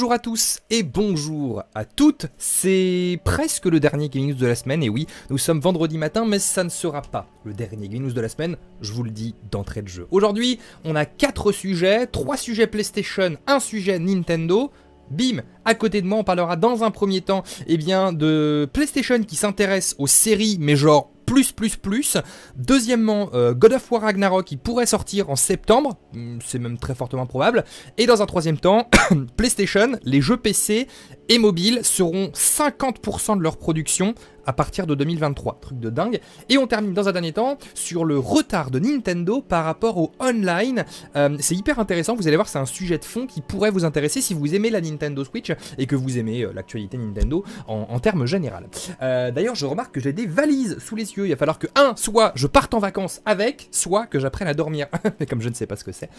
Bonjour à tous et bonjour à toutes, c'est presque le dernier Gaming News de la semaine, et oui, nous sommes vendredi matin, mais ça ne sera pas le dernier Gaming News de la semaine, je vous le dis d'entrée de jeu. Aujourd'hui, on a quatre sujets, 3 sujets PlayStation, 1 sujet Nintendo, Bim À côté de moi, on parlera dans un premier temps eh bien, de PlayStation qui s'intéresse aux séries, mais genre plus, plus, plus. Deuxièmement, euh, God of War Ragnarok qui pourrait sortir en septembre, hmm, c'est même très fortement probable. Et dans un troisième temps, PlayStation, les jeux PC et mobile seront 50% de leur production à partir de 2023. Truc de dingue. Et on termine dans un dernier temps sur le retard de Nintendo par rapport au online. Euh, c'est hyper intéressant, vous allez voir, c'est un sujet de fond qui pourrait vous intéresser si vous aimez la Nintendo Switch et que vous aimez euh, l'actualité Nintendo en, termes général euh, D'ailleurs, je remarque que j'ai des valises sous les yeux. Il va falloir que, un, soit je parte en vacances avec, soit que j'apprenne à dormir. Mais comme je ne sais pas ce que c'est.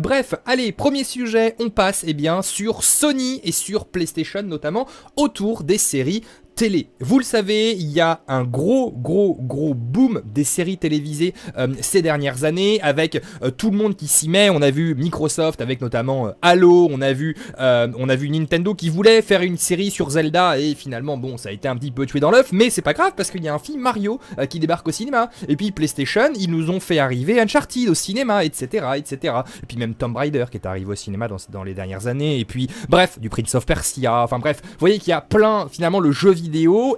bref, allez, premier sujet, on passe eh bien, sur Sony et sur PlayStation notamment autour des séries télé. Vous le savez, il y a un gros, gros, gros boom des séries télévisées euh, ces dernières années, avec euh, tout le monde qui s'y met. On a vu Microsoft avec notamment euh, Halo, on a vu, on a vu Nintendo qui voulait faire une série sur Zelda et finalement, bon, ça a été un petit peu tué dans l'œuf, mais c'est pas grave parce qu'il y a un film Mario qui débarque au cinéma. Et puis PlayStation, ils nous ont fait arriver Uncharted au cinéma, etc., etc. Et puis même Tomb Raider qui est arrivé au cinéma dans, dans les dernières années. Et puis, bref, du Prince of Persia. Enfin bref, vous voyez qu'il y a plein, finalement, le jeu vidéo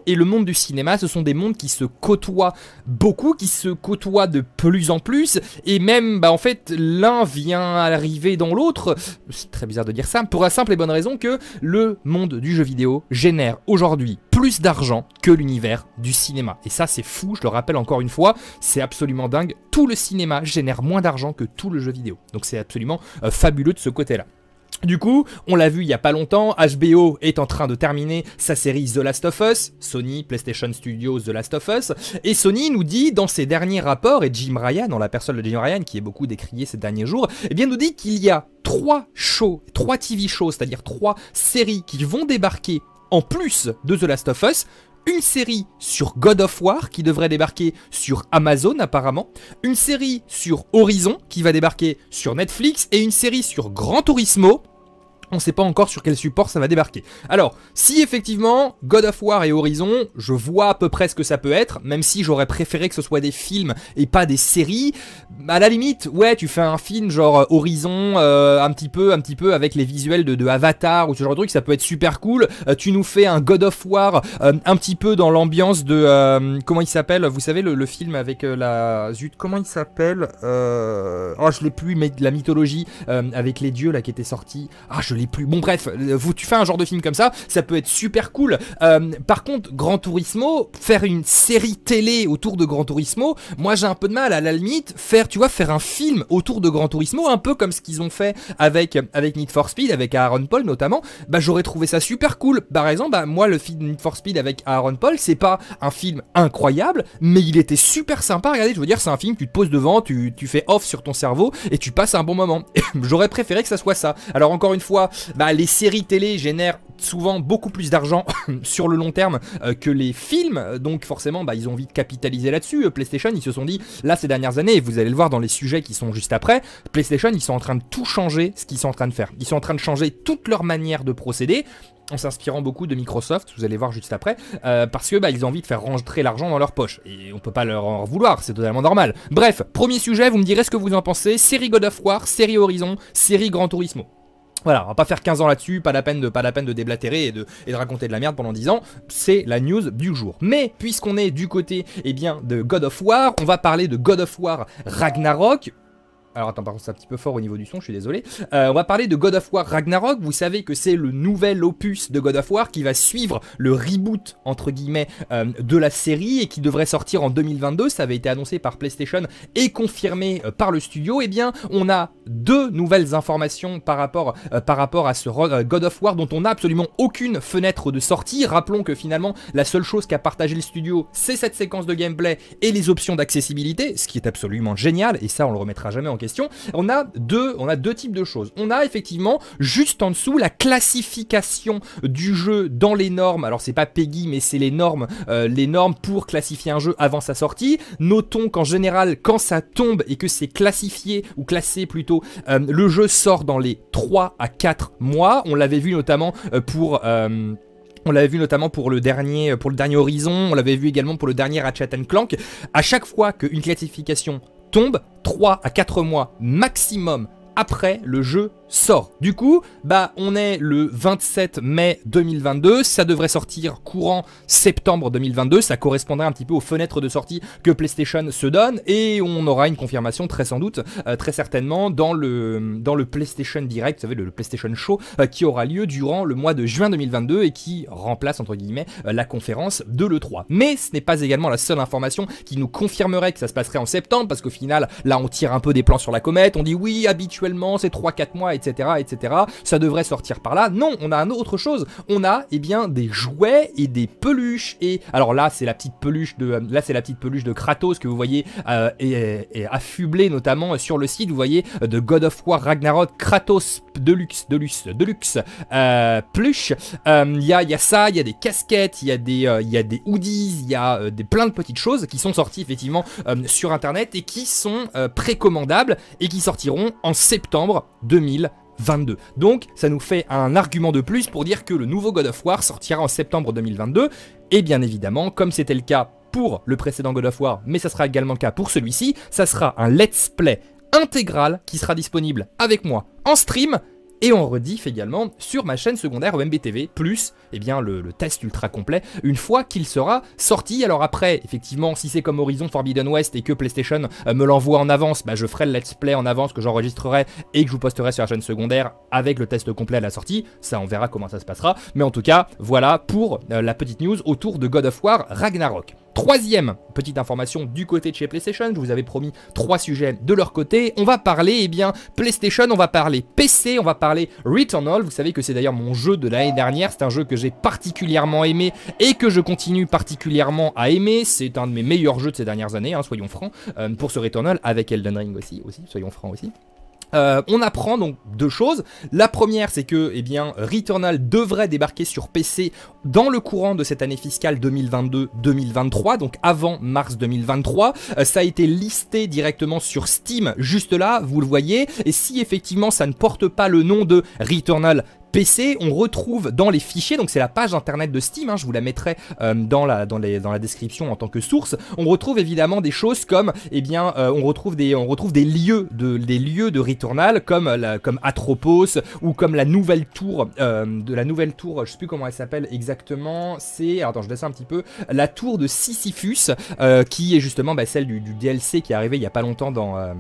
et le monde du cinéma, ce sont des mondes qui se côtoient beaucoup, qui se côtoient de plus en plus, et même, bah, en fait, l'un vient arriver dans l'autre, c'est très bizarre de dire ça, pour la simple et bonne raison que le monde du jeu vidéo génère aujourd'hui plus d'argent que l'univers du cinéma. Et ça, c'est fou, je le rappelle encore une fois, c'est absolument dingue. Tout le cinéma génère moins d'argent que tout le jeu vidéo. Donc c'est absolument euh, fabuleux de ce côté-là. Du coup, on l'a vu il y a pas longtemps, HBO est en train de terminer sa série The Last of Us, Sony, PlayStation Studios, The Last of Us, et Sony nous dit dans ses derniers rapports, et Jim Ryan, en la personne de Jim Ryan qui est beaucoup décrié ces derniers jours, eh bien nous dit qu'il y a trois shows, trois TV shows, c'est-à-dire trois séries qui vont débarquer en plus de The Last of Us, une série sur God of War qui devrait débarquer sur Amazon apparemment, une série sur Horizon qui va débarquer sur Netflix et une série sur Gran Turismo on ne sait pas encore sur quel support ça va débarquer. Alors, si effectivement God of War et Horizon, je vois à peu près ce que ça peut être, même si j'aurais préféré que ce soit des films et pas des séries, à la limite, ouais, tu fais un film genre euh, Horizon, euh, un petit peu, un petit peu avec les visuels de, Avatar ou ce genre de truc, ça peut être super cool. Euh, tu nous fais un God of War un petit peu dans l'ambiance de comment il s'appelle, vous savez le, film avec la zut, comment il s'appelle, oh je l'ai plus, mais de la mythologie avec les dieux là qui était sorti, ah je l'ai plus. Bon, bref, euh, vous, tu fais un genre de film comme ça, ça peut être super cool. Euh, par contre, Grand Turismo, faire une série télé autour de Grand Turismo, moi j'ai un peu de mal à la limite. Faire, tu vois, faire un film autour de Grand Turismo, un peu comme ce qu'ils ont fait avec avec Need for Speed, avec Aaron Paul notamment. Bah, j'aurais trouvé ça super cool. Par exemple, bah, moi le film Need for Speed avec Aaron Paul, c'est pas un film incroyable, mais il était super sympa. Regardez, je veux dire, c'est un film, tu te poses devant, tu, tu fais off sur ton cerveau et tu passes un bon moment. j'aurais préféré que ça soit ça. Alors encore une fois bah, Les séries télé génèrent souvent beaucoup plus d'argent sur le long terme euh, que les films. Donc forcément, bah, ils ont envie de capitaliser là-dessus. Euh, PlayStation, ils se sont dit, là ces dernières années, et vous allez le voir dans les sujets qui sont juste après, PlayStation, ils sont en train de tout changer ce qu'ils sont en train de faire. Ils sont en train de changer toute leur manière de procéder en s'inspirant beaucoup de Microsoft, vous allez voir juste après, euh, parce que bah, ils ont envie de faire rentrer l'argent dans leur poche. Et on peut pas leur en vouloir, c'est totalement normal. Bref, premier sujet, vous me direz ce que vous en pensez. Série God of War, série Horizon, série Gran Turismo. Voilà, on va pas faire 15 ans là-dessus, pas la peine de pas la peine de déblatérer et de, et de raconter de la merde pendant 10 ans, c'est la news du jour. Mais puisqu'on est du côté eh bien de God of War, on va parler de God of War Ragnarok, alors attends, par contre, c'est un petit peu fort au niveau du son, je suis désolé. Euh, on va parler de God of War Ragnarok. Vous savez que c'est le nouvel opus de God of War qui va suivre le reboot, entre guillemets, euh, de la série et qui devrait sortir en 2022. Ça avait été annoncé par PlayStation et confirmé euh, par le studio. Eh bien, on a deux nouvelles informations par rapport, par rapport à ce God of War dont on n'a absolument aucune fenêtre de sortie. Rappelons que finalement, la seule chose qu'a partagé le studio, c'est cette séquence de gameplay et les options d'accessibilité, ce qui est absolument génial. Et ça, on le remettra jamais en on a deux, on a deux types de choses. On a effectivement juste en dessous la classification du jeu dans les normes. Alors c'est pas Peggy, mais c'est les normes, euh, les normes pour classifier un jeu avant sa sortie. Notons qu'en général, quand ça tombe et que c'est classifié ou classé plutôt, euh, le jeu sort dans les 3 à 4 mois. On l'avait vu notamment euh, pour on l'avait vu notamment pour le dernier, pour le dernier Horizon, on l'avait vu également pour le dernier Ratchet Clank. À chaque fois qu'une classification tombe 3 à 4 mois maximum après le jeu sort. Du coup, bah on est le 27 mai 2022, ça devrait sortir courant septembre 2022, ça correspondrait un petit peu aux fenêtres de sortie que PlayStation se donne et on aura une confirmation très sans doute, euh, très certainement dans le dans le PlayStation Direct, vous savez le, PlayStation Show euh, qui aura lieu durant le mois de juin 2022 et qui remplace entre guillemets euh, la conférence de l'E3. Mais ce n'est pas également la seule information qui nous confirmerait que ça se passerait en septembre parce qu'au final là on tire un peu des plans sur la comète, on dit oui habituellement c'est 3 4 mois et etc., etc. Ça devrait sortir par là. Non, on a un autre chose. On a, eh bien, des jouets et des peluches. Et alors là, c'est la petite peluche de, euh, là, c'est la petite peluche de Kratos que vous voyez euh, et, affublée notamment euh, sur le site. Vous voyez de God of War Ragnarok Kratos de luxe, de luxe, de luxe, euh, plush. Euh, il y, a, ça, il y a des casquettes, il y, a des, euh, y a des hoodies, il y a euh, des, plein de petites choses qui sont sorties effectivement sur Internet et qui sont précommandables et qui sortiront en septembre 2022, Donc ça nous fait un argument de plus pour dire que le nouveau God of War sortira en septembre 2022 et bien évidemment comme c'était le cas pour le précédent God of War mais ça sera également le cas pour celui-ci, ça sera un let's play intégrale qui sera disponible avec moi en stream et en rediff également sur ma chaîne secondaire mbtv plus eh bien, le, test ultra complet, une fois qu'il sera sorti. Alors après, effectivement, si c'est comme Horizon Forbidden West et que PlayStation euh, me l'envoie en avance, bah, je ferai le let's play en avance que j'enregistrerai et que je vous posterai sur la chaîne secondaire avec le test complet à la sortie. Ça, on verra comment ça se passera. Mais en tout cas, voilà pour euh, la petite news autour de God of War Ragnarok. Troisième petite information du côté de chez PlayStation, je vous avais promis trois sujets de leur côté. On va parler, eh bien, PlayStation, on va parler PC, on va parler Returnal. Vous savez que c'est d'ailleurs mon jeu de l'année dernière. C'est un jeu que j'ai particulièrement aimé et que je continue particulièrement à aimer. C'est un de mes meilleurs jeux de ces dernières années, hein, soyons francs, euh, pour ce Returnal, avec Elden Ring aussi, aussi soyons francs aussi. Euh, on apprend donc deux choses. La première, c'est que eh bien, Returnal devrait débarquer sur PC dans le courant de cette année fiscale 2022-2023, donc avant mars 2023. Euh, ça a été listé directement sur Steam, juste là, vous le voyez. Et si effectivement ça ne porte pas le nom de Returnal PC, on retrouve dans les fichiers, donc c'est la page internet de Steam, hein, je vous la mettrai euh, dans, la, dans, dans la description en tant que source, on retrouve évidemment des choses comme, eh bien, euh, on, retrouve des, on retrouve des lieux de, des lieux de Returnal comme, Atropos ou comme la nouvelle tour, euh, de la nouvelle tour, je sais plus comment elle s'appelle exactement, c'est, attends, je laisse un petit peu, la tour de Sisyphus, qui est justement bah, celle du, du, DLC qui est arrivé il y a pas longtemps dans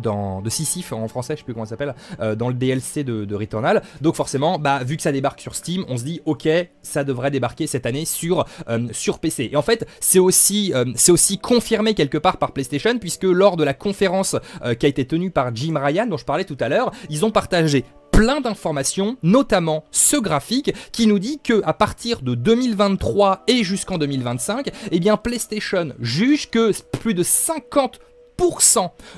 de Sisyphe en français, je sais plus comment ça s'appelle, euh, dans le DLC de, Returnal. Donc forcément, bah, vu que ça débarque sur Steam, on se dit ok, ça devrait débarquer cette année sur, euh, sur PC. Et en fait, c'est aussi, euh, aussi confirmé quelque part par PlayStation, puisque lors de la conférence qui a été tenue par Jim Ryan, dont je parlais tout à l'heure, ils ont partagé plein d'informations, notamment ce graphique qui nous dit que à partir de 2023 et jusqu'en 2025, eh bien PlayStation juge que plus de 50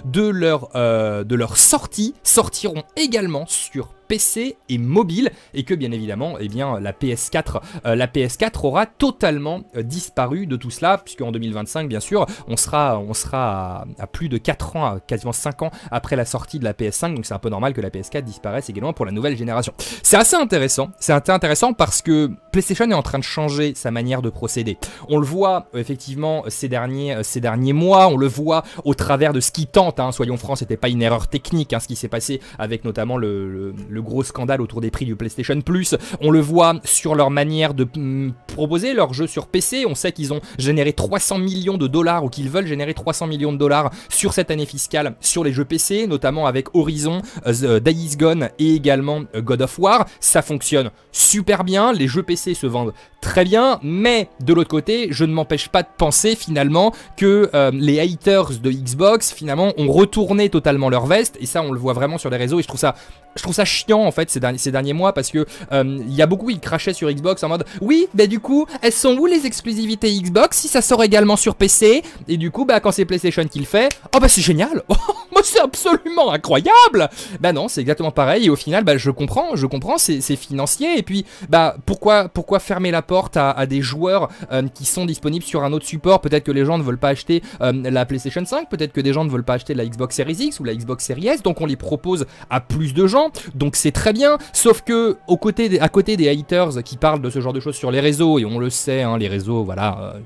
de leur, euh, de leur sortie sortiront également sur PC et mobile et que bien évidemment eh bien, la, PS4, euh, la PS4 aura totalement euh, disparu de tout cela puisque en 2025 bien sûr on sera, on sera à, plus de 4 ans, quasiment 5 ans après la sortie de la PS5 donc c'est un peu normal que la PS4 disparaisse également pour la nouvelle génération. C'est assez intéressant, c'est assez intéressant parce que PlayStation est en train de changer sa manière de procéder. On le voit euh, effectivement ces derniers, ces derniers mois, on le voit au travers de ce qui tente, hein, soyons francs, c'était pas une erreur technique hein, ce qui s'est passé avec notamment le le gros scandale autour des prix du PlayStation Plus. On le voit sur leur manière de mm, proposer leurs jeux sur PC. On sait qu'ils ont généré 300 millions de dollars ou qu'ils veulent générer 300 millions de dollars sur cette année fiscale sur les jeux PC, notamment avec Horizon, euh, The Days Gone et également euh, God of War. Ça fonctionne super bien. Les jeux PC se vendent très bien, mais de l'autre côté, je ne m'empêche pas de penser finalement que euh, les haters de Xbox finalement ont retourné totalement leur veste et ça on le voit vraiment sur les réseaux et je trouve ça je trouve ça en fait ces derniers, mois parce que euh, il y a beaucoup ils crachaient sur Xbox en mode oui mais bah, du coup elles sont où les exclusivités Xbox si ça sort également sur PC et du coup bah quand c'est PlayStation qui le fait oh bah c'est génial oh, moi c'est absolument incroyable bah non c'est exactement pareil et au final bah je comprends je comprends c'est financier et puis bah pourquoi pourquoi fermer la porte à, des joueurs euh, qui sont disponibles sur un autre support peut-être que les gens ne veulent pas acheter euh, la PlayStation 5 peut-être que des gens ne veulent pas acheter la Xbox Series X ou la Xbox Series S donc on les propose à plus de gens donc c'est très bien, sauf que au côté des, à côté des haters qui parlent de ce genre de choses sur les réseaux, et on le sait, hein, les réseaux, voilà... Euh,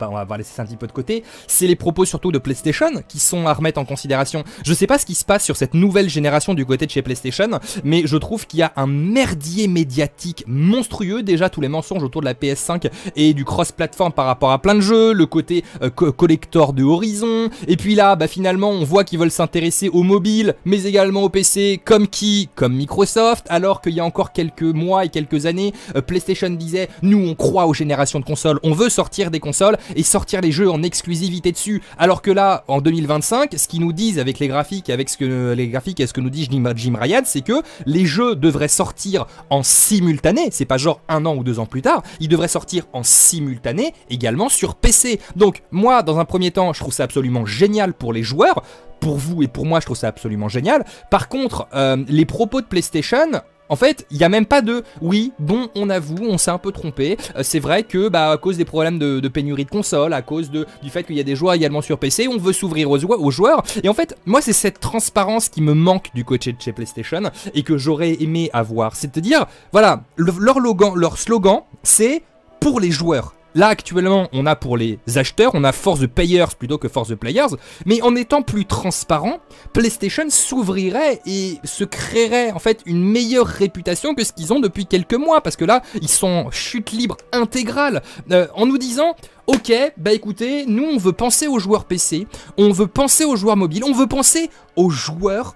on va, laisser ça un petit peu de côté, c'est les propos surtout de PlayStation qui sont à remettre en considération. Je sais pas ce qui se passe sur cette nouvelle génération du côté de chez PlayStation, mais je trouve qu'il y a un merdier médiatique monstrueux, déjà tous les mensonges autour de la PS5 et du cross-platform par rapport à plein de jeux, le côté euh, collector de Horizon, et puis là, bah finalement, on voit qu'ils veulent s'intéresser au mobile, mais également au PC, comme qui Comme Microsoft, alors qu'il y a encore quelques mois et quelques années, euh, PlayStation disait, nous on croit aux générations de consoles, on veut sortir des consoles, et sortir les jeux en exclusivité dessus. Alors que là, en 2025, ce qu'ils nous disent avec les graphiques, avec ce que les graphiques et ce que nous dit Jim, Ryan, c'est que les jeux devraient sortir en simultané. C'est pas genre un an ou deux ans plus tard. Ils devraient sortir en simultané également sur PC. Donc moi, dans un premier temps, je trouve ça absolument génial pour les joueurs. Pour vous et pour moi, je trouve ça absolument génial. Par contre, euh, les propos de PlayStation, en fait, il n'y a même pas de oui, bon, on avoue, on s'est un peu trompé. Euh, c'est vrai que bah, à cause des problèmes de, pénurie de consoles, à cause de, du fait qu'il y a des joueurs également sur PC, on veut s'ouvrir aux, joueurs. Et en fait, moi, c'est cette transparence qui me manque du côté de chez PlayStation et que j'aurais aimé avoir. C'est-à-dire, voilà, leur, leur slogan, c'est pour les joueurs. Là, actuellement, on a pour les acheteurs, on a force The payers plutôt que force The players, mais en étant plus transparent, PlayStation s'ouvrirait et se créerait en fait une meilleure réputation que ce qu'ils ont depuis quelques mois, parce que là, ils sont chute libre intégrale, euh, en nous disant... Ok, bah écoutez, nous on veut penser aux joueurs PC, on veut penser aux joueurs mobiles, on veut penser aux joueurs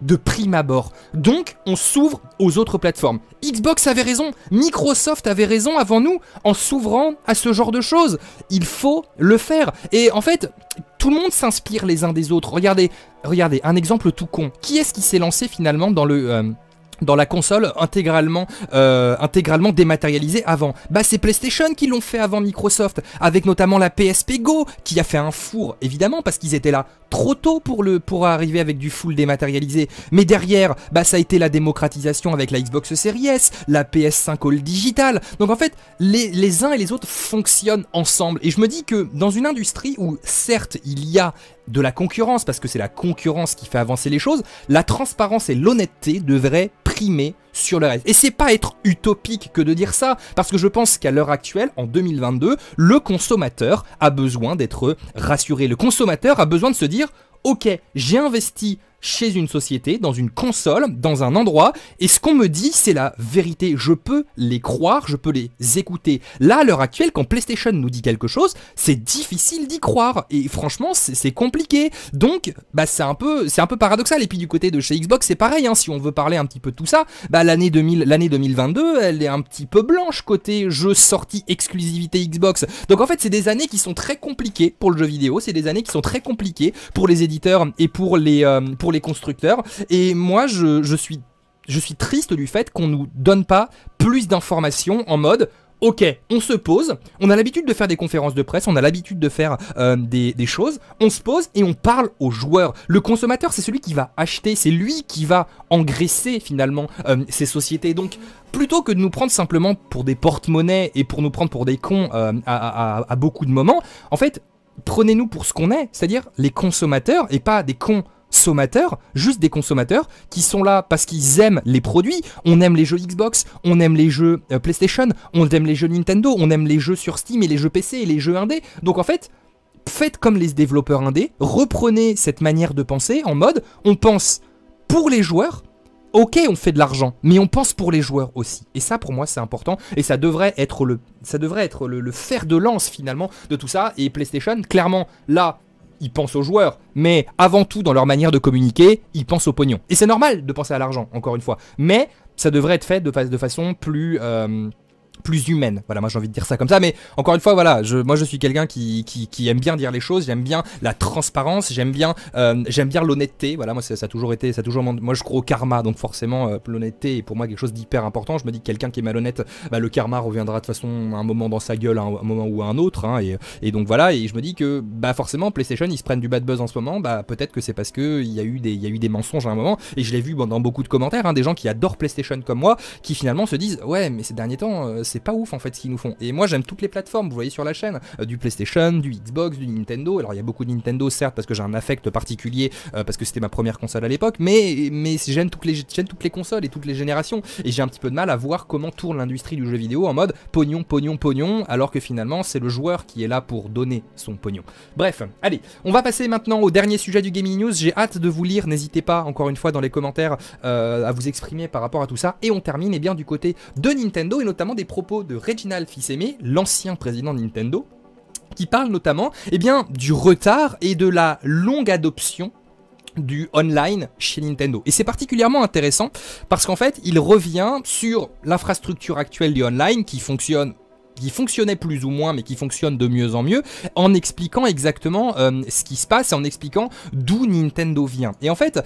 de prime abord. Donc, on s'ouvre aux autres plateformes. Xbox avait raison, Microsoft avait raison avant nous en s'ouvrant à ce genre de choses. Il faut le faire. Et en fait, tout le monde s'inspire les uns des autres. Regardez, regardez, un exemple tout con. Qui est-ce qui s'est lancé finalement dans le... Euh, dans la console intégralement euh, intégralement dématérialisée avant. Bah c'est PlayStation qui l'ont fait avant Microsoft, avec notamment la PSP Go qui a fait un four évidemment parce qu'ils étaient là trop tôt pour le pour arriver avec du full dématérialisé. Mais derrière, bah ça a été la démocratisation avec la Xbox Series S, la PS5 All Digital. Donc en fait, les, les uns et les autres fonctionnent ensemble. Et je me dis que dans une industrie où certes il y a de la concurrence, parce que c'est la concurrence qui fait avancer les choses, la transparence et l'honnêteté devraient primer sur le reste. Et c'est pas être utopique que de dire ça, parce que je pense qu'à l'heure actuelle, en 2022, le consommateur a besoin d'être rassuré. Le consommateur a besoin de se dire, ok, j'ai investi chez une société, dans une console, dans un endroit, et ce qu'on me dit, c'est la vérité. Je peux les croire, je peux les écouter. Là, à l'heure actuelle, quand PlayStation nous dit quelque chose, c'est difficile d'y croire, et franchement, c'est compliqué. Donc, bah, c'est un, peu, un peu paradoxal. Et puis du côté de chez Xbox, c'est pareil, hein. si on veut parler un petit peu de tout ça, bah, l'année 2022, elle est un petit peu blanche côté jeu sortis exclusivité Xbox. Donc en fait, c'est des années qui sont très compliquées pour le jeu vidéo, c'est des années qui sont très compliquées pour les éditeurs et pour les, euh, pour les les constructeurs. Et moi, je, suis, je suis triste du fait qu'on nous donne pas plus d'informations en mode ok, on se pose, on a l'habitude de faire des conférences de presse, on a l'habitude de faire euh, des, choses, on se pose et on parle aux joueurs. Le consommateur, c'est celui qui va acheter, c'est lui qui va engraisser finalement euh, ces sociétés. Donc, plutôt que de nous prendre simplement pour des porte-monnaies et pour nous prendre pour des cons euh, à, à beaucoup de moments, en fait, prenez-nous pour ce qu'on est, c'est-à-dire les consommateurs et pas des cons sommateurs, juste des consommateurs qui sont là parce qu'ils aiment les produits. On aime les jeux Xbox, on aime les jeux euh, PlayStation, on aime les jeux Nintendo, on aime les jeux sur Steam et les jeux PC et les jeux indés. Donc en fait, faites comme les développeurs indés, reprenez cette manière de penser en mode on pense pour les joueurs. Ok, on fait de l'argent, mais on pense pour les joueurs aussi. Et ça, pour moi, c'est important. Et ça devrait être le, ça devrait être le fer de lance finalement de tout ça. Et PlayStation, clairement, là, ils pensent aux joueurs, mais avant tout dans leur manière de communiquer, ils pensent au pognon. Et c'est normal de penser à l'argent, encore une fois. Mais ça devrait être fait de, façon plus... Euh, plus humaine. Voilà, moi j'ai envie de dire ça comme ça, mais encore une fois, voilà, je, moi je suis quelqu'un qui, qui, aime bien dire les choses, j'aime bien la transparence, j'aime bien, euh, j'aime bien l'honnêteté. Voilà, moi ça, a toujours été, ça toujours, moi je crois au karma, donc forcément euh, l'honnêteté est pour moi quelque chose d'hyper important. Je me dis que quelqu'un qui est malhonnête, bah, le karma reviendra de façon à un moment dans sa gueule, à un, moment ou à un autre, hein, et, et, donc voilà, et je me dis que bah forcément PlayStation ils se prennent du bad buzz en ce moment, bah peut-être que c'est parce que il y a eu des, il y a eu des mensonges à un moment, et je l'ai vu dans beaucoup de commentaires, hein, des gens qui adorent PlayStation comme moi, qui finalement se disent ouais mais ces derniers temps euh, c'est pas ouf en fait ce qu'ils nous font. Et moi j'aime toutes les plateformes, vous voyez sur la chaîne, euh, du PlayStation, du Xbox, du Nintendo. Alors il y a beaucoup de Nintendo certes parce que j'ai un affect particulier euh, parce que c'était ma première console à l'époque, mais, mais j'aime toutes, les, toutes les consoles et toutes les générations. Et j'ai un petit peu de mal à voir comment tourne l'industrie du jeu vidéo en mode pognon, pognon, pognon, alors que finalement c'est le joueur qui est là pour donner son pognon. Bref, allez, on va passer maintenant au dernier sujet du Gaming News. J'ai hâte de vous lire, n'hésitez pas encore une fois dans les commentaires euh, à vous exprimer par rapport à tout ça. Et on termine eh bien, du côté de Nintendo et notamment des propos de Reginald Fils-Aimé, l'ancien président de Nintendo, qui parle notamment eh bien, du retard et de la longue adoption du online chez Nintendo. Et c'est particulièrement intéressant parce qu'en fait, il revient sur l'infrastructure actuelle du online qui fonctionne qui fonctionnait plus ou moins, mais qui fonctionne de mieux en mieux, en expliquant exactement euh, ce qui se passe, et en expliquant d'où Nintendo vient. Et en fait,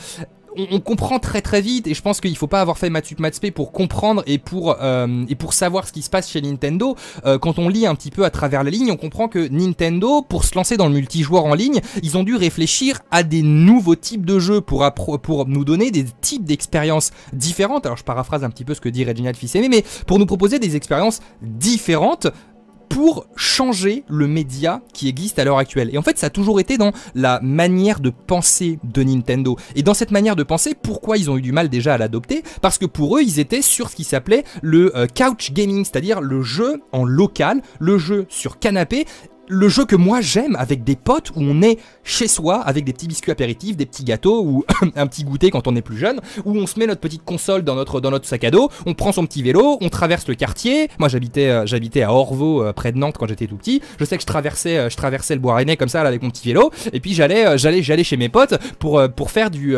on, comprend très très vite et je pense qu'il faut pas avoir fait Matsup Matspe pour comprendre et pour euh, et pour savoir ce qui se passe chez Nintendo. Euh, quand on lit un petit peu à travers la ligne, on comprend que Nintendo, pour se lancer dans le multijoueur en ligne, ils ont dû réfléchir à des nouveaux types de jeux pour pour nous donner des types d'expériences différentes. Alors je paraphrase un petit peu ce que dit Reginald fils mais pour nous proposer des expériences différentes pour changer le média qui existe à l'heure actuelle. Et en fait, ça a toujours été dans la manière de penser de Nintendo. Et dans cette manière de penser, pourquoi ils ont eu du mal déjà à l'adopter Parce que pour eux, ils étaient sur ce qui s'appelait le euh, couch gaming, c'est-à-dire le jeu en local, le jeu sur canapé le jeu que moi j'aime avec des potes où on est chez soi avec des petits biscuits apéritifs, des petits gâteaux ou un petit goûter quand on est plus jeune, où on se met notre petite console dans notre, dans notre sac à dos, on prend son petit vélo, on traverse le quartier. Moi j'habitais euh, j'habitais à Orvaux euh, près de Nantes quand j'étais tout petit. Je sais que je traversais euh, je traversais le bois rennais comme ça avec mon petit vélo et puis j'allais j'allais j'allais chez mes potes pour pour faire du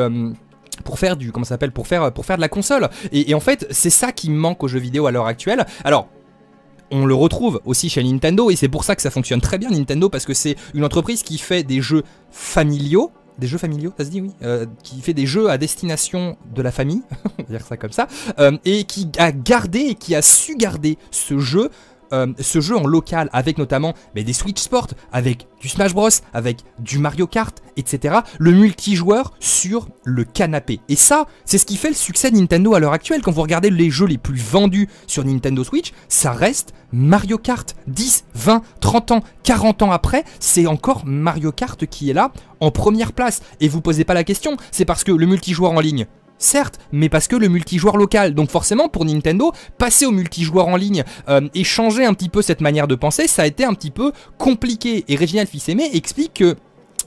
pour faire du comment ça s'appelle pour faire pour faire de la console et, et en fait c'est ça qui me manque aux jeux vidéo à l'heure actuelle alors on le retrouve aussi chez Nintendo et c'est pour ça que ça fonctionne très bien Nintendo parce que c'est une entreprise qui fait des jeux familiaux des jeux familiaux, ça se dit oui, euh, qui fait des jeux à destination de la famille, on va dire ça comme ça, euh, et qui a gardé et qui a su garder ce jeu euh, ce jeu en local avec notamment mais des Switch Sports, avec du Smash Bros, avec du Mario Kart, etc. Le multijoueur sur le canapé. Et ça, c'est ce qui fait le succès de Nintendo à l'heure actuelle. Quand vous regardez les jeux les plus vendus sur Nintendo Switch, ça reste Mario Kart. 10, 20, 30 ans, 40 ans après, c'est encore Mario Kart qui est là en première place. Et vous posez pas la question, c'est parce que le multijoueur en ligne, certes, mais parce que le multijoueur local. Donc forcément, pour Nintendo, passer au multijoueur en ligne euh, et changer un petit peu cette manière de penser, ça a été un petit peu compliqué. Et Réginald Fils-Aimé explique que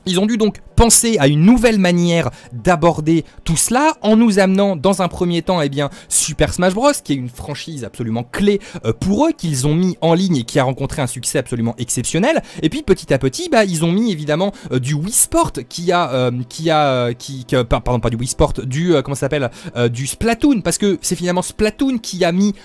ils ont dû donc penser à une nouvelle manière d'aborder tout cela en nous amenant dans un premier temps eh bien, Super Smash Bros, qui est une franchise absolument clé euh, pour eux, qu'ils ont mis en ligne et qui a rencontré un succès absolument exceptionnel. Et puis petit à petit, bah, ils ont mis évidemment euh, du Wii Sport, qui a, euh, qui a, qui, pardon pas du Wii Sport, du comment comment s'appelle, du Splatoon, parce que c'est finalement Splatoon qui a mis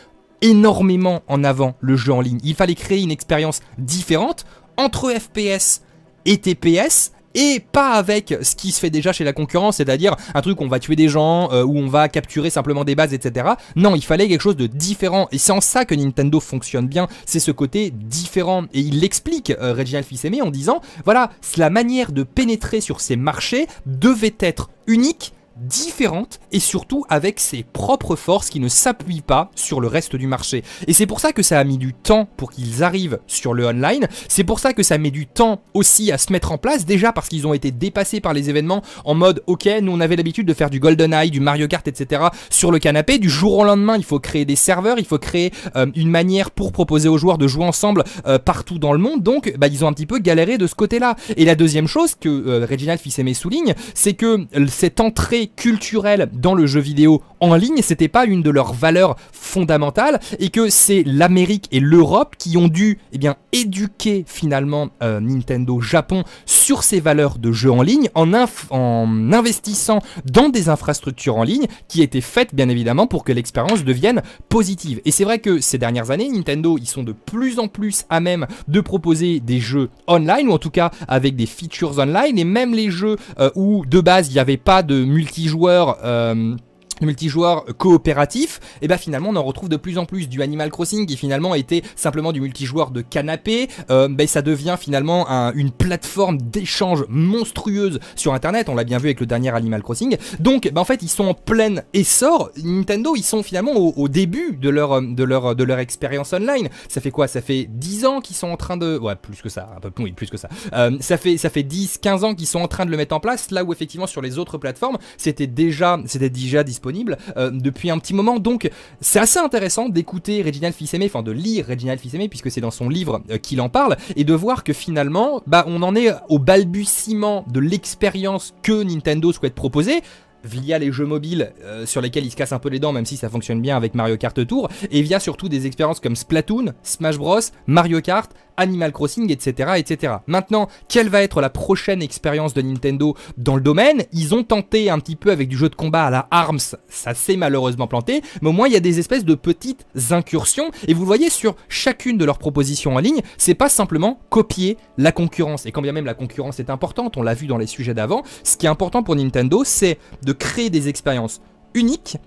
énormément en avant le jeu en ligne. Il fallait créer une expérience différente entre FPS et TPS et pas avec ce qui se fait déjà chez la concurrence, c'est-à-dire un truc où on va tuer des gens, euh, où on va capturer simplement des bases, etc. Non, il fallait quelque chose de différent. Et c'est en ça que Nintendo fonctionne bien, c'est ce côté différent. Et il l'explique, euh, Reginald Fils-Aimé, en disant, voilà, la manière de pénétrer sur ces marchés devait être unique différente et surtout avec ses propres forces qui ne s'appuient pas sur le reste du marché. Et c'est pour ça que ça a mis du temps pour qu'ils arrivent sur le online, c'est pour ça que ça met du temps aussi à se mettre en place, déjà parce qu'ils ont été dépassés par les événements en mode ok, nous on avait l'habitude de faire du GoldenEye, du Mario Kart, etc. sur le canapé, du jour au lendemain il faut créer des serveurs, il faut créer euh, une manière pour proposer aux joueurs de jouer ensemble euh, partout dans le monde, donc bah, ils ont un petit peu galéré de ce côté-là. Et la deuxième chose que euh, Reginald Fils-Aimé souligne, c'est que cette entrée culturel dans le jeu vidéo en ligne, c'était pas une de leurs valeurs fondamentales, et que c'est l'Amérique et l'Europe qui ont dû eh bien, éduquer finalement euh, Nintendo Japon sur ces valeurs de jeux en ligne en, en investissant dans des infrastructures en ligne qui étaient faites bien évidemment pour que l'expérience devienne positive. Et c'est vrai que ces dernières années, Nintendo, ils sont de plus en plus à même de proposer des jeux online, ou en tout cas avec des features online, et même les jeux euh, où de base il n'y avait pas de multijoueur. Euh, multijoueurs multijoueur coopératif, et eh ben finalement on en retrouve de plus en plus du Animal Crossing qui finalement était simplement du multijoueur de canapé, euh, ben ça devient finalement une plateforme d'échange monstrueuse sur internet, on l'a bien vu avec le dernier Animal Crossing, donc ben, en fait ils sont en plein essor, Nintendo ils sont finalement au, début de leur, de leur, de leur expérience online, ça fait quoi Ça fait 10 ans qu'ils sont en train de... ouais plus que ça, un peu plus, que ça, euh, ça fait, ça fait 10, 15 ans qu'ils sont en train de le mettre en place, là où effectivement sur les autres plateformes c'était déjà, déjà disponible disponible euh, depuis un petit moment. Donc c'est assez intéressant d'écouter Reginald Fils-Aimé, enfin de lire Reginald Fils-Aimé puisque c'est dans son livre euh, qu'il en parle et de voir que finalement bah, on en est au balbutiement de l'expérience que Nintendo souhaite proposer via les jeux mobiles euh, sur lesquels ils se cassent un peu les dents, même si ça fonctionne bien avec Mario Kart Tour, et via surtout des expériences comme Splatoon, Smash Bros, Mario Kart, Animal Crossing, etc., etc. Maintenant, quelle va être la prochaine expérience de Nintendo dans le domaine Ils ont tenté un petit peu avec du jeu de combat à la Arms, ça s'est malheureusement planté, mais au moins il y a des espèces de petites incursions, et vous le voyez sur chacune de leurs propositions en ligne, c'est pas simplement copier la concurrence, et quand bien même la concurrence est importante, on l'a vu dans les sujets d'avant, ce qui est important pour Nintendo, c'est de créer des expériences uniques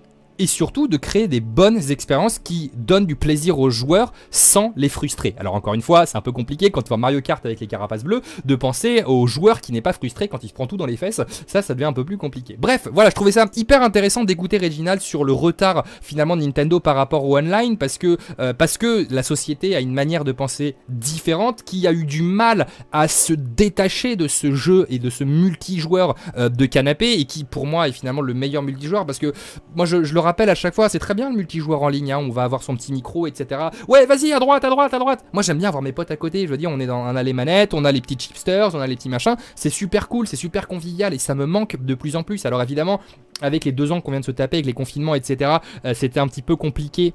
et surtout de créer des bonnes expériences qui donnent du plaisir aux joueurs sans les frustrer. Alors encore une fois, c'est un peu compliqué quand tu vois Mario Kart avec les carapaces bleues de penser au joueur qui n'est pas frustré quand il se prend tout dans les fesses. Ça, ça devient un peu plus compliqué. Bref, voilà, je trouvais ça hyper intéressant d'écouter Reginald sur le retard finalement de Nintendo par rapport au online parce que, euh, parce que la société a une manière de penser différente qui a eu du mal à se détacher de ce jeu et de ce multijoueur euh, de canapé et qui pour moi est finalement le meilleur multijoueur parce que moi je, je le rappelle à chaque fois, c'est très bien le multijoueur en ligne, hein, on va avoir son petit micro, etc. Ouais, vas-y, à droite, à droite, à droite. Moi, j'aime bien avoir mes potes à côté. Je veux dire, on est dans, un a les manettes, on a les petits chipsters, on a les petits machins. C'est super cool, c'est super convivial et ça me manque de plus en plus. Alors évidemment, avec les deux ans qu'on vient de se taper, avec les confinements, etc., euh, c'était un petit peu compliqué.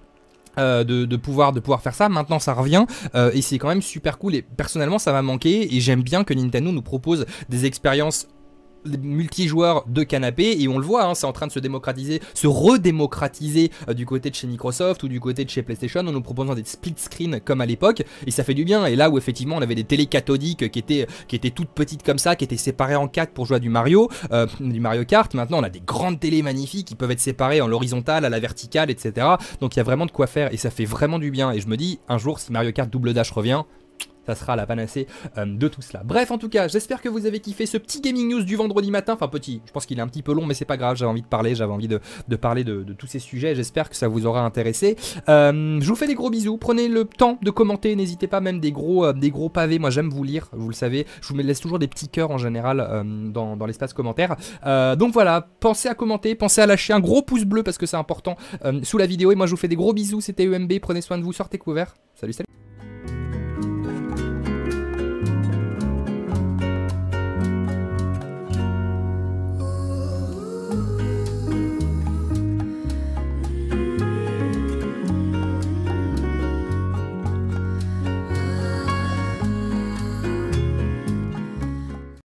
Euh, de, pouvoir de pouvoir faire ça maintenant ça revient euh, et c'est quand même super cool et personnellement ça m'a manqué et j'aime bien que Nintendo nous propose des expériences multijoueur de canapé et on le voit, hein, c'est en train de se démocratiser, se redémocratiser euh, du côté de chez Microsoft ou du côté de chez PlayStation en nous proposant des split screen comme à l'époque et ça fait du bien. Et là où effectivement on avait des télé cathodiques qui étaient, qui étaient toutes petites comme ça, qui étaient séparées en quatre pour jouer à du Mario, euh, du Mario Kart, maintenant on a des grandes télé magnifiques qui peuvent être séparées en l'horizontale, à la verticale, etc. Donc il y a vraiment de quoi faire et ça fait vraiment du bien. Et je me dis, un jour si Mario Kart Double Dash revient, ça sera la panacée euh, de tout cela. Bref, en tout cas, j'espère que vous avez kiffé ce petit gaming news du vendredi matin. Enfin, petit, je pense qu'il est un petit peu long, mais c'est pas grave. J'avais envie de parler, j'avais envie de, parler de, tous ces sujets. J'espère que ça vous aura intéressé. Euh, je vous fais des gros bisous. Prenez le temps de commenter. N'hésitez pas, même des gros, euh, des gros pavés. Moi, j'aime vous lire, vous le savez. Je vous laisse toujours des petits cœurs en général dans, l'espace commentaire. donc voilà, pensez à commenter, pensez à lâcher un gros pouce bleu parce que c'est important sous la vidéo. Et moi, je vous fais des gros bisous. C'était EMB, Prenez soin de vous, sortez couvert. Salut, salut.